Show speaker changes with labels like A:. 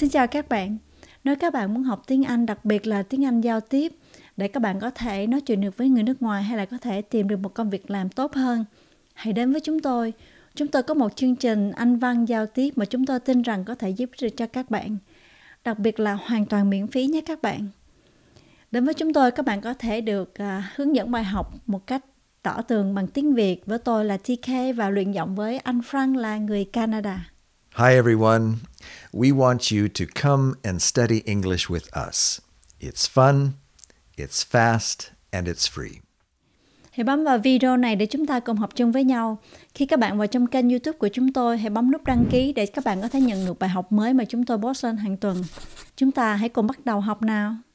A: Xin chào các bạn. Nếu các bạn muốn học tiếng Anh, đặc biệt là tiếng Anh giao tiếp, để các bạn có thể nói chuyện được với người nước ngoài hay là có thể tìm được một công việc làm tốt hơn, hãy đến với chúng tôi. Chúng tôi có một chương trình Anh văn giao tiếp mà chúng tôi tin rằng có thể giúp được cho các bạn. Đặc biệt là hoàn toàn miễn phí nhé các bạn. Đến với chúng tôi, các bạn có thể được à, hướng dẫn bài học một cách tỏ tường bằng tiếng Việt với tôi là TK và luyện giọng với anh Frank là người Canada.
B: Hi, everyone. We want you to come and study English with us. It's fun, it's fast, and it's free.
A: Hãy bấm vào video này để chúng ta cùng học chung với nhau. Khi các bạn vào trong kênh YouTube của chúng tôi, hãy bấm nút đăng ký để các bạn có thể nhận được bài học mới mà chúng tôi post lên hàng tuần. Chúng ta hãy cùng bắt đầu học nào.